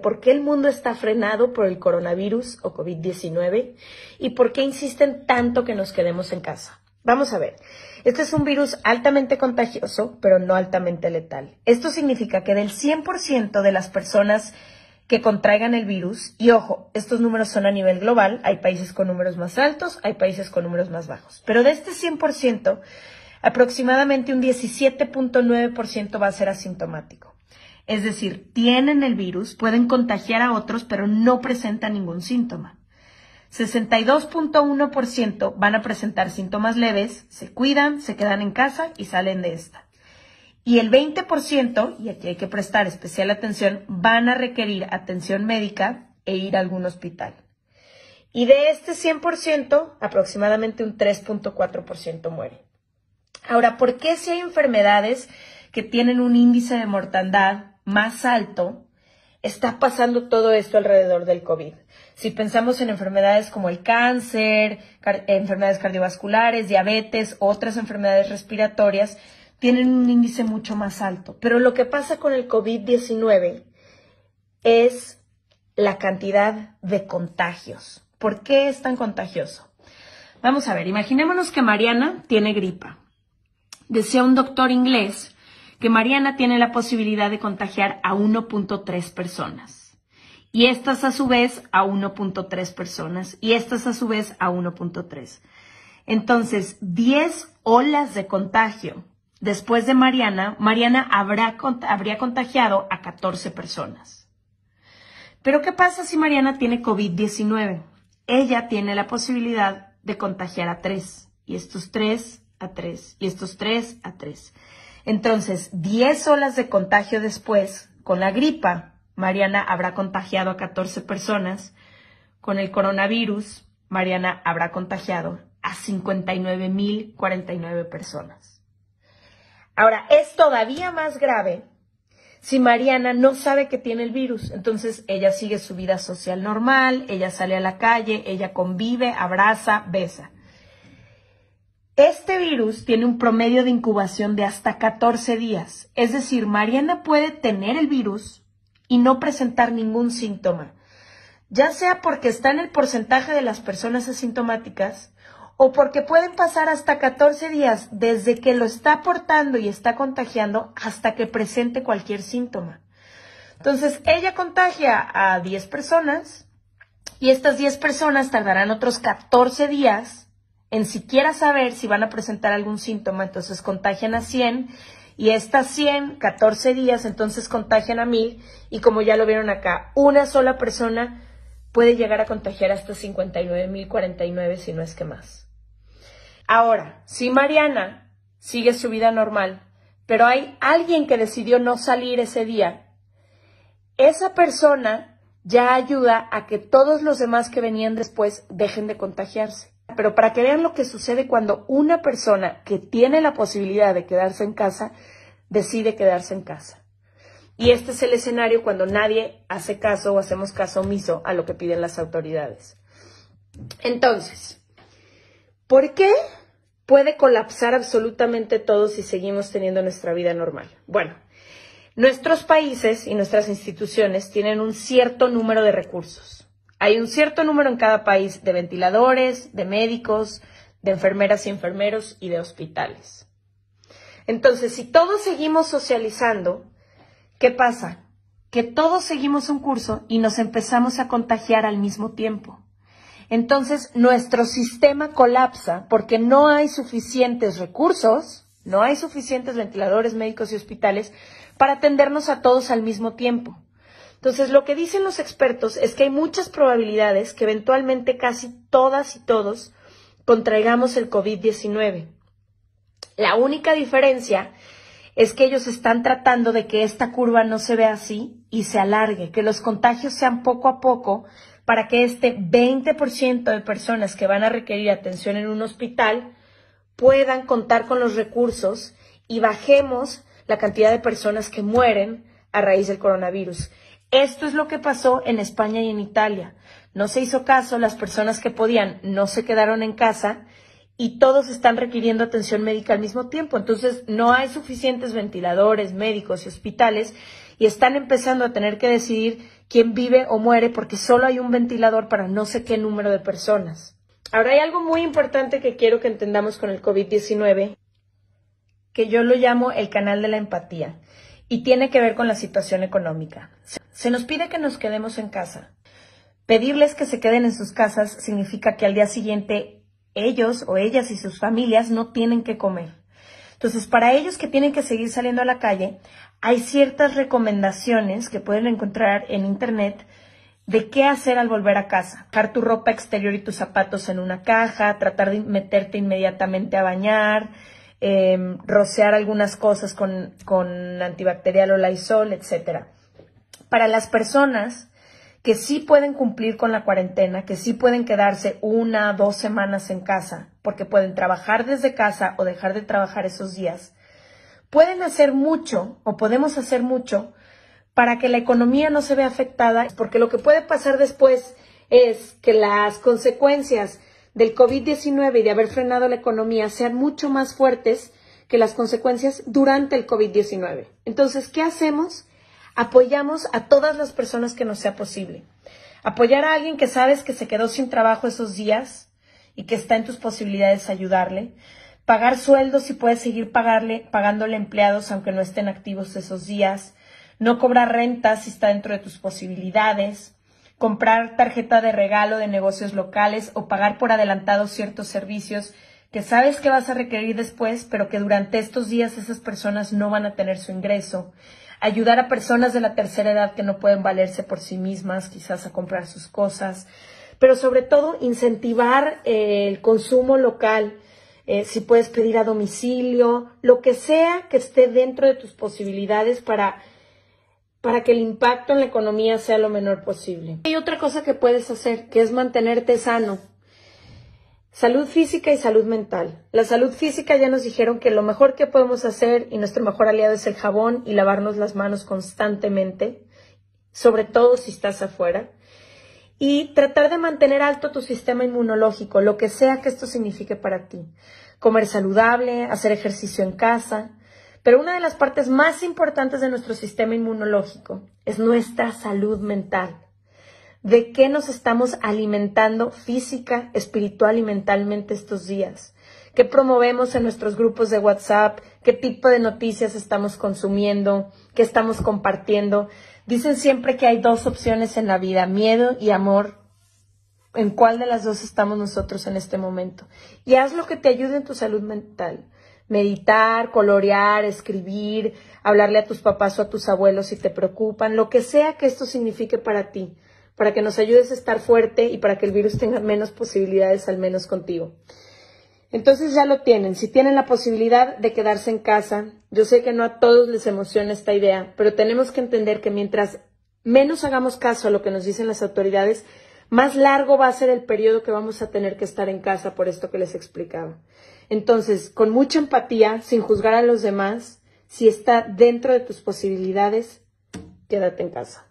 por qué el mundo está frenado por el coronavirus o COVID-19 y por qué insisten tanto que nos quedemos en casa. Vamos a ver, este es un virus altamente contagioso, pero no altamente letal. Esto significa que del 100% de las personas que contraigan el virus, y ojo, estos números son a nivel global, hay países con números más altos, hay países con números más bajos, pero de este 100%, aproximadamente un 17.9% va a ser asintomático. Es decir, tienen el virus, pueden contagiar a otros, pero no presentan ningún síntoma. 62.1% van a presentar síntomas leves, se cuidan, se quedan en casa y salen de esta. Y el 20%, y aquí hay que prestar especial atención, van a requerir atención médica e ir a algún hospital. Y de este 100%, aproximadamente un 3.4% muere. Ahora, ¿por qué si hay enfermedades que tienen un índice de mortandad más alto, está pasando todo esto alrededor del COVID. Si pensamos en enfermedades como el cáncer, enfermedades cardiovasculares, diabetes, otras enfermedades respiratorias, tienen un índice mucho más alto. Pero lo que pasa con el COVID-19 es la cantidad de contagios. ¿Por qué es tan contagioso? Vamos a ver, imaginémonos que Mariana tiene gripa. Decía un doctor inglés que Mariana tiene la posibilidad de contagiar a 1.3 personas. Y estas a su vez a 1.3 personas. Y estas a su vez a 1.3. Entonces, 10 olas de contagio después de Mariana, Mariana habría contagiado a 14 personas. Pero ¿qué pasa si Mariana tiene COVID-19? Ella tiene la posibilidad de contagiar a 3. Y estos 3 a 3. Y estos 3 a 3. Entonces, 10 olas de contagio después, con la gripa, Mariana habrá contagiado a 14 personas. Con el coronavirus, Mariana habrá contagiado a 59.049 personas. Ahora, es todavía más grave si Mariana no sabe que tiene el virus. Entonces, ella sigue su vida social normal, ella sale a la calle, ella convive, abraza, besa. Este virus tiene un promedio de incubación de hasta 14 días, es decir, Mariana puede tener el virus y no presentar ningún síntoma, ya sea porque está en el porcentaje de las personas asintomáticas o porque pueden pasar hasta 14 días desde que lo está portando y está contagiando hasta que presente cualquier síntoma. Entonces, ella contagia a 10 personas y estas 10 personas tardarán otros 14 días en siquiera saber si van a presentar algún síntoma, entonces contagian a 100 y estas 100, 14 días, entonces contagian a 1000 y como ya lo vieron acá, una sola persona puede llegar a contagiar hasta 59.049 si no es que más. Ahora, si Mariana sigue su vida normal, pero hay alguien que decidió no salir ese día, esa persona ya ayuda a que todos los demás que venían después dejen de contagiarse. Pero para que vean lo que sucede cuando una persona que tiene la posibilidad de quedarse en casa, decide quedarse en casa. Y este es el escenario cuando nadie hace caso o hacemos caso omiso a lo que piden las autoridades. Entonces, ¿por qué puede colapsar absolutamente todo si seguimos teniendo nuestra vida normal? Bueno, nuestros países y nuestras instituciones tienen un cierto número de recursos. Hay un cierto número en cada país de ventiladores, de médicos, de enfermeras y enfermeros y de hospitales. Entonces, si todos seguimos socializando, ¿qué pasa? Que todos seguimos un curso y nos empezamos a contagiar al mismo tiempo. Entonces, nuestro sistema colapsa porque no hay suficientes recursos, no hay suficientes ventiladores médicos y hospitales para atendernos a todos al mismo tiempo. Entonces, lo que dicen los expertos es que hay muchas probabilidades que eventualmente casi todas y todos contraigamos el COVID-19. La única diferencia es que ellos están tratando de que esta curva no se vea así y se alargue, que los contagios sean poco a poco para que este 20% de personas que van a requerir atención en un hospital puedan contar con los recursos y bajemos la cantidad de personas que mueren a raíz del coronavirus. Esto es lo que pasó en España y en Italia. No se hizo caso, las personas que podían no se quedaron en casa y todos están requiriendo atención médica al mismo tiempo. Entonces, no hay suficientes ventiladores, médicos y hospitales y están empezando a tener que decidir quién vive o muere porque solo hay un ventilador para no sé qué número de personas. Ahora hay algo muy importante que quiero que entendamos con el COVID-19, que yo lo llamo el canal de la empatía, y tiene que ver con la situación económica. Se nos pide que nos quedemos en casa. Pedirles que se queden en sus casas significa que al día siguiente ellos o ellas y sus familias no tienen que comer. Entonces, para ellos que tienen que seguir saliendo a la calle, hay ciertas recomendaciones que pueden encontrar en Internet de qué hacer al volver a casa. Dejar tu ropa exterior y tus zapatos en una caja, tratar de meterte inmediatamente a bañar, em, rociar algunas cosas con, antibacterial o Lysol, etcétera para las personas que sí pueden cumplir con la cuarentena, que sí pueden quedarse una, dos semanas en casa, porque pueden trabajar desde casa o dejar de trabajar esos días, pueden hacer mucho o podemos hacer mucho para que la economía no se vea afectada, porque lo que puede pasar después es que las consecuencias del COVID-19 y de haber frenado la economía sean mucho más fuertes que las consecuencias durante el COVID-19. Entonces, ¿qué hacemos? apoyamos a todas las personas que nos sea posible. Apoyar a alguien que sabes que se quedó sin trabajo esos días y que está en tus posibilidades ayudarle. Pagar sueldos si puedes seguir pagarle, pagándole empleados aunque no estén activos esos días. No cobrar rentas si está dentro de tus posibilidades. Comprar tarjeta de regalo de negocios locales o pagar por adelantado ciertos servicios que sabes que vas a requerir después, pero que durante estos días esas personas no van a tener su ingreso ayudar a personas de la tercera edad que no pueden valerse por sí mismas, quizás a comprar sus cosas, pero sobre todo incentivar eh, el consumo local. Eh, si puedes pedir a domicilio, lo que sea que esté dentro de tus posibilidades para, para que el impacto en la economía sea lo menor posible. Hay otra cosa que puedes hacer, que es mantenerte sano. Salud física y salud mental. La salud física ya nos dijeron que lo mejor que podemos hacer y nuestro mejor aliado es el jabón y lavarnos las manos constantemente, sobre todo si estás afuera. Y tratar de mantener alto tu sistema inmunológico, lo que sea que esto signifique para ti. Comer saludable, hacer ejercicio en casa. Pero una de las partes más importantes de nuestro sistema inmunológico es nuestra salud mental de qué nos estamos alimentando física, espiritual y mentalmente estos días, qué promovemos en nuestros grupos de WhatsApp, qué tipo de noticias estamos consumiendo, qué estamos compartiendo. Dicen siempre que hay dos opciones en la vida, miedo y amor. ¿En cuál de las dos estamos nosotros en este momento? Y haz lo que te ayude en tu salud mental meditar, colorear, escribir, hablarle a tus papás o a tus abuelos si te preocupan, lo que sea que esto signifique para ti para que nos ayudes a estar fuerte y para que el virus tenga menos posibilidades, al menos contigo. Entonces ya lo tienen. Si tienen la posibilidad de quedarse en casa, yo sé que no a todos les emociona esta idea, pero tenemos que entender que mientras menos hagamos caso a lo que nos dicen las autoridades, más largo va a ser el periodo que vamos a tener que estar en casa por esto que les explicaba. Entonces, con mucha empatía, sin juzgar a los demás, si está dentro de tus posibilidades, quédate en casa.